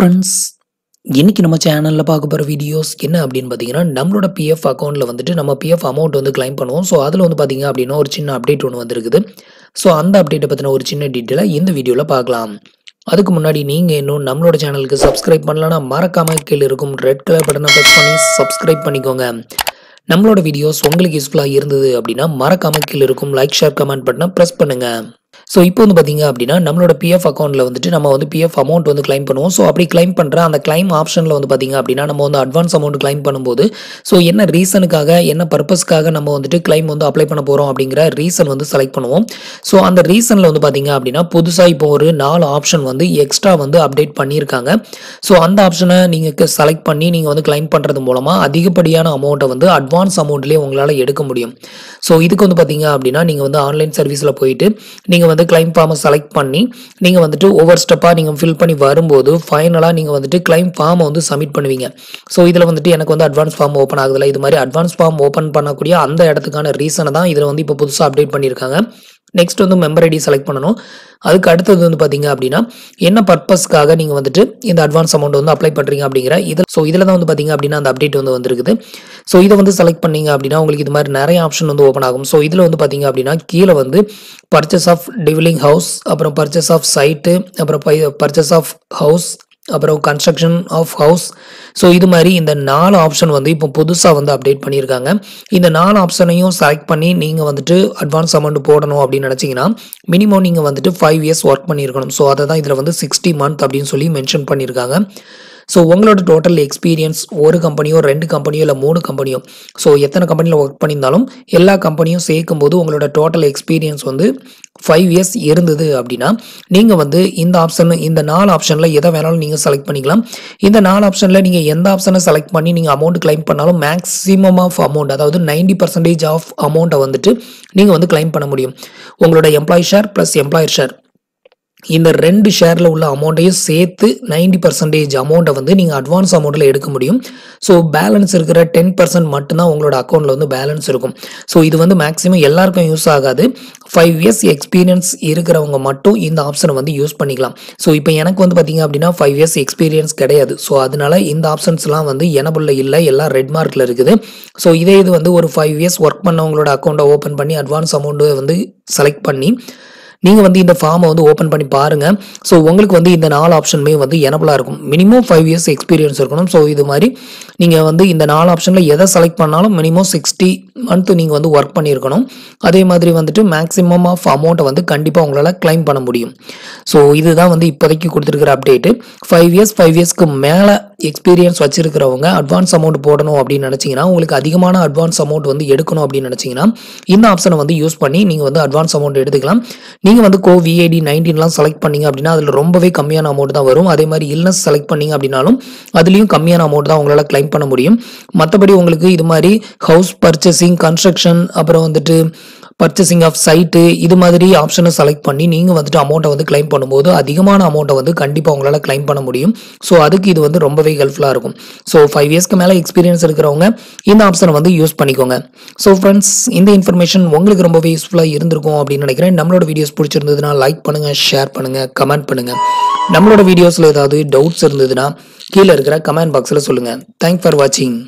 friends இன்றைக்கி நம்ம சேனலில் பார்க்க போகிற வீடியோஸ் என்ன அப்படின்னு பார்த்தீங்கன்னா நம்மளோட பிஎஃப் அக்கௌண்ட்டில் வந்துட்டு நம்ம பிஎஃப் அமௌண்ட் வந்து கிளைம் பண்ணுவோம் ஸோ அதில் வந்து பார்த்திங்க அப்படின்னா ஒரு சின்ன அப்டேட் ஒன்று வந்திருக்குது ஸோ அந்த அப்டேட்டை பற்றின ஒரு சின்ன டீட்டெயிலாக இந்த வீடியோவில் பார்க்கலாம் அதுக்கு முன்னாடி நீங்கள் இன்னும் நம்மளோட சேனலுக்கு சப்ஸ்கிரைப் பண்ணலன்னா மறக்காமல் கீழே இருக்கும் ரெட் கலர் பட்டனை ப்ரெஸ் பண்ணி சப்ஸ்கிரைப் பண்ணிக்கோங்க நம்மளோட வீடியோஸ் உங்களுக்கு யூஸ்ஃபுல்லாக இருந்தது அப்படின்னா மறக்காமல் கீழே இருக்கும் லைக் ஷேர் கமெண்ட் பட்டனை ப்ரெஸ் பண்ணுங்கள் ஸோ இப்போ வந்து பார்த்திங்க அப்படின்னா நம்மளோட பிஎஃப் அக்கௌண்ட்டில் வந்துட்டு நம்ம வந்து பிஎஃப் அமௌண்ட் வந்து கிளைம் பண்ணுவோம் ஸோ அப்படி கிளைம் பண்ணுற அந்த கிளைம் ஆப்ஷனில் வந்து பார்த்திங்க அப்படின்னா நம்ம வந்து அட்வான்ஸ் அமௌண்ட் கிளைம் பண்ணும்போது ஸோ என்ன ரீசனுக்காக என்ன பர்பஸ்க்காக நம்ம வந்துட்டு கிளைம் வந்து அப்ளை பண்ண போகிறோம் அப்படிங்கிற ரீசன் வந்து செலக்ட் பண்ணுவோம் ஸோ அந்த ரீசனில் வந்து பார்த்திங்க அப்படின்னா புதுசாக இப்போ ஒரு நாலு ஆப்ஷன் வந்து எக்ஸ்ட்ரா வந்து அப்டேட் பண்ணியிருக்காங்க ஸோ அந்த ஆப்ஷனை நீங்கள் செலக்ட் பண்ணி நீங்கள் வந்து கிளைம் பண்ணுறது மூலமாக அதிகப்படியான அமௌண்ட்டை வந்து அட்வான்ஸ் அமௌண்ட்லேயே உங்களால் எடுக்க முடியும் ஸோ இதுக்கு வந்து பார்த்திங்க அப்படின்னா நீங்கள் வந்து ஆன்லைன் சர்வீஸில் போயிட்டு நீங்கள் நீங்கள் வந்து கிளைம் ஃபார்மை செலக்ட் பண்ணி நீங்கள் வந்துட்டு ஒவ்வொரு ஸ்டெப்பாக நீங்கள் ஃபில் பண்ணி வரும்போது ஃபைனலாக நீங்கள் வந்துட்டு கிளைம் ஃபார்மை வந்து சப்மிட் பண்ணுவீங்க ஸோ இதில் வந்துட்டு எனக்கு வந்து அட்வான்ஸ் ஃபார்ம் ஓப்பன் ஆகுதுல இது மாதிரி அட்வான்ஸ் ஃபார்ம் ஓப்பன் பண்ணக்கூடிய அந்த இடத்துக்கான ரீசனை தான் இதில் வந்து இப்போ புதுசாக அப்டேட் பண்ணியிருக்காங்க நெக்ஸ்ட் வந்து மெம்பர் ஐடி செலக்ட் பண்ணணும் அதுக்கு அடுத்தது வந்து பார்த்தீங்க அப்படின்னா என்ன பர்பஸ்க்காக நீங்கள் வந்துட்டு இந்த அட்வான்ஸ் அமௌண்ட் வந்து அப்ளை பண்ணுறீங்க அப்படிங்கிற இதில் ஸோ இதில் தான் வந்து பார்த்தீங்க அப்படின்னா அந்த அப்டேட் வந்து வந்திருக்குது ஸோ இதை வந்து செலக்ட் பண்ணீங்க அப்படின்னா உங்களுக்கு இது மாதிரி நிறைய ஆப்ஷன் வந்து ஓப்பன் ஆகும் ஸோ இதில் வந்து பார்த்தீங்க அப்படின்னா கீழே வந்து பர்ச்சேஸ் ஆஃப் டிவிலிங் ஹவுஸ் அப்புறம் பர்ச்சேஸ் ஆஃப் சைட்டு அப்புறம் பர்ச்சேஸ் ஆஃப் ஹவுஸ் அப்புறம் கன்ஸ்ட்ரக்ஷன் ஆஃப் ஹவுஸ் ஸோ இது மாதிரி இந்த நாலு ஆப்ஷன் வந்து இப்போ புதுசாக வந்து அப்டேட் பண்ணியிருக்காங்க இந்த நாலு ஆப்ஷனையும் செலக்ட் பண்ணி நீங்கள் வந்துட்டு அட்வான்ஸ் அமௌண்ட் போடணும் அப்படின்னு நினச்சிங்கன்னா மினிமம் நீங்கள் வந்துட்டு ஃபைவ் இயர்ஸ் ஒர்க் பண்ணியிருக்கணும் ஸோ அதை தான் இதில் வந்து சிக்ஸ்டி மந்த் அப்படின்னு சொல்லி மென்ஷன் பண்ணியிருக்காங்க ஸோ உங்களோட டோட்டல் எக்ஸ்பீரியன்ஸ் ஒரு கம்பெனியோ ரெண்டு கம்பெனியோ இல்லை மூணு கம்பெனியோ ஸோ எத்தனை கம்பெனியில் ஒர்க் பண்ணியிருந்தாலும் எல்லா கம்பெனியும் சேர்க்கும் போது உங்களோட டோட்டல் எக்ஸ்பீரியன்ஸ் வந்து ஃபைவ் இயர்ஸ் இருந்தது அப்படின்னா நீங்கள் வந்து இந்த ஆப்ஷன் இந்த நாலு ஆப்ஷனில் எதை வேணாலும் நீங்கள் செலக்ட் பண்ணிக்கலாம் இந்த நாலு ஆப்ஷனில் நீங்கள் எந்த ஆப்ஷனை செலக்ட் பண்ணி நீங்கள் அமௌண்ட் கிளைம் பண்ணாலும் மேக்ஸிமம் ஆஃப் அமௌண்ட் அதாவது நைன்டி பர்சன்டேஜ் ஆஃப் அமௌண்ட்டை வந்துட்டு நீங்கள் வந்து கிளைம் பண்ண முடியும் உங்களோட employee share plus employer share இந்த ரெண்டு ஷேரில் உள்ள அமௌண்ட்டையும் சேர்த்து நைன்டி பர்சன்டேஜ் அமௌண்ட்டை வந்து நீங்கள் அட்வான்ஸ் அமௌண்ட்டில் எடுக்க முடியும் ஸோ பேலன்ஸ் இருக்கிற டென் பர்சன்ட் மட்டும்தான் உங்களோட அக்கௌண்ட்டில் வந்து பேலன்ஸ் இருக்கும் ஸோ இது வந்து மேக்ஸிமம் எல்லாருக்கும் யூஸ் ஆகாது ஃபைவ் இயர்ஸ் எக்ஸ்பீரியன்ஸ் இருக்கிறவங்க மட்டும் இந்த ஆப்ஷனை வந்து யூஸ் பண்ணிக்கலாம் ஸோ இப்போ எனக்கு வந்து பார்த்திங்க அப்படின்னா ஃபைவ் இயர்ஸ் எக்ஸ்பீரியன்ஸ் கிடையாது ஸோ அதனால இந்த ஆப்ஷன்ஸ்லாம் வந்து எனபுள்ள இல்லை எல்லாம் ரெட் மார்க்கில் இருக்குது ஸோ இதே இது வந்து ஒரு ஃபைவ் இயர்ஸ் ஒர்க் பண்ணவங்களோட அக்கௌண்ட்டை ஓப்பன் பண்ணி அட்வான்ஸ் அமௌண்ட்டு வந்து செலக்ட் பண்ணி நீங்கள் வந்து இந்த ஃபார்மை வந்து ஓப்பன் பண்ணி பாருங்கள் ஸோ உங்களுக்கு வந்து இந்த நாலு ஆப்ஷனுமே வந்து எனபிளாக இருக்கும் மினிமம் ஃபைவ் இயர்ஸ் எக்ஸ்பீரியன்ஸ் இருக்கணும் ஸோ இது மாதிரி நீங்கள் வந்து இந்த நாலு ஆப்ஷனில் எதை செலக்ட் பண்ணாலும் மினிமம் சிக்ஸ்டி மந்த் நீங்கள் வந்து ஒர்க் பண்ணியிருக்கணும் அதே மாதிரி வந்துட்டு மேக்ஸிமம் ஆஃப் அமௌண்ட்டை வந்து கண்டிப்பாக உங்களால் கிளைம் பண்ண முடியும் ஸோ இதுதான் வந்து இப்போதைக்கு கொடுத்துருக்குற அப்டேட்டு ஃபைவ் இயர்ஸ் ஃபைவ் இயர்ஸ்க்கு மேலே எக்ஸ்பீரியன்ஸ் வச்சிருக்கிறவங்க அட்வான்ஸ் அமௌண்ட் போடணும் அப்படின்னு நினச்சிங்கன்னா உங்களுக்கு அதிகமான அட்வான்ஸ் அமௌண்ட் வந்து எடுக்கணும் அப்படின்னு நினச்சிங்கன்னா இந்த ஆப்ஷனை வந்து யூஸ் பண்ணி நீங்கள் வந்து அட்வான்ஸ் அமௌண்ட் எடுத்துக்கலாம் நீங்கள் வந்து கோவிஐடி நைன்டீன்லாம் செலக்ட் பண்ணீங்க அப்படின்னா அதில் ரொம்பவே கம்மியான அமௌண்ட் தான் வரும் அதே மாதிரி இல்னஸ் செலக்ட் பண்ணிங்க அப்படின்னாலும் அதுலேயும் கம்மியான அமௌண்ட் தான் உங்களால் கிளைம் பண்ண முடியும் மற்றபடி உங்களுக்கு இது மாதிரி ஹவுஸ் பர்ச்சேசிங் கன்ஸ்ட்ரக்ஷன் அப்புறம் வந்துட்டு பர்ச்சேசிங் ஆஃப் சைட்டு இது மாதிரி ஆப்ஷனை செலக்ட் பண்ணி நீங்கள் வந்துட்டு அமௌண்ட்டை வந்து கிளைம் பண்ணும்போது அதிகமான அமௌண்ட்டை வந்து கண்டிப்பாக உங்களால் கிளைம் பண்ண முடியும் ஸோ அதுக்கு இது வந்து ரொம்பவே ஹெல்ப்ஃபுல்லாக இருக்கும் ஸோ ஃபைவ் இயர்ஸ்க்கு மேலே எக்ஸ்பீரியன்ஸ் இருக்கிறவங்க இந்த ஆப்ஷனை வந்து யூஸ் பண்ணிக்கோங்க ஸோ ஃப்ரெண்ட்ஸ் இந்த இன்ஃபர்மேஷன் உங்களுக்கு ரொம்பவே யூஸ்ஃபுல்லாக இருந்திருக்கும் அப்படின்னு நினைக்கிறேன் நம்மளோட வீடியோஸ் பிடிச்சிருந்ததுன்னா லைக் பண்ணுங்கள் ஷேர் பண்ணுங்கள் கமெண்ட் பண்ணுங்கள் நம்மளோட வீடியோஸில் ஏதாவது டவுட்ஸ் இருந்ததுன்னா கீழே இருக்கிற கமெண்ட் பாக்ஸில் சொல்லுங்கள் தேங்க்ஸ் ஃபார் வாட்சிங்